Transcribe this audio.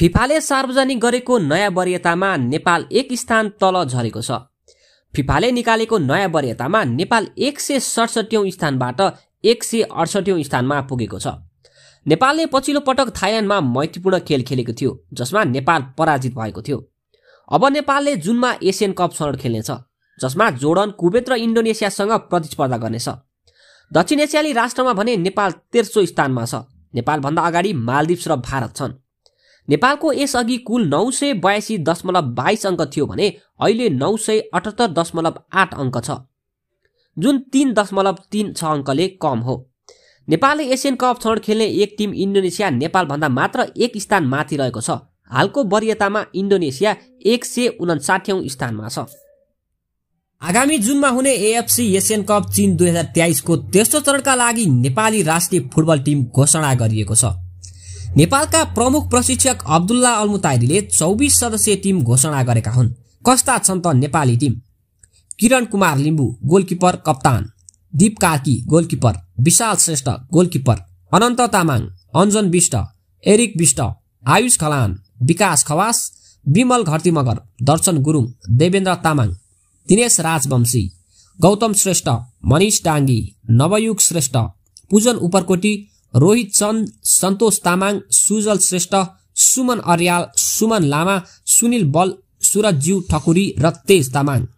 फिफाले सार्वजनिक गरेको नयाँ वरियतामा नेपाल एक स्थान तल झरेको छ फिफाले निकालेको नयाँ वरियतामा नेपाल एक सय सडसठौँ स्थानबाट एक सय अडसठौँ स्थानमा पुगेको छ नेपालले पछिल्लो पटक थाइल्यान्डमा मैत्रीपूर्ण खेल खेलेको थियो जसमा नेपाल पराजित भएको थियो अब नेपालले जुनमा एसियन कप छनौट खेल्नेछ जसमा जोर्डन कुवेत र इन्डोनेसियासँग प्रतिस्पर्धा गर्नेछ दक्षिण एसियाली राष्ट्रमा भने नेपाल तेर्सो स्थानमा छ नेपालभन्दा अगाडि मालदिप्स र भारत छन् नेपालको यसअघि कुल नौ सय बयासी दशमलव बाइस अङ्क थियो भने अहिले नौ सय अठहत्तर दशमलव आठ अङ्क छ जुन तिन दशमलव तिन छ अङ्कले कम हो नेपालले एसियन कप छनौट खेल्ने एक टिम इन्डोनेसिया नेपालभन्दा मात्र एक स्थान माथि रहेको छ हालको वरियतामा इन्डोनेसिया एक सय उन्साठ्यौँ स्थानमा छ आगामी जुनमा हुने एएफसी एसियन कप चीन दुई हजार तेइसको तेस्रो चरणका लागि नेपाली राष्ट्रिय फुटबल टिम घोषणा गरिएको छ नेपालका प्रमुख प्रशिक्षक अब्दुल्ला अल्मुताइरीले चौबिस सदस्यीय टिम घोषणा गरेका हुन् कस्ता छन् त नेपाली टिम किरण कुमार लिम्बु गोलकिपर कप्तान Deep Karki goalkeeper Vishal Shrestha goalkeeper Ananta Tamang Anjan Bista Eric Bista Ayush Khalan Bikash Khawas Bimal Gharti Magar दर्शन गुरुङ देवेन्द्र तामाङ दिनेश राजवंशी गौतम श्रेष्ठ मनिष डाङ्गी नवयुग श्रेष्ठ पूजन उपरकोटी रोहित चन्द सन्तोष तामाङ सुजल श्रेष्ठ सुमन अर्याल सुमन लामा सुनिल बल सुरजीव ठकुरी र तेज तामाङ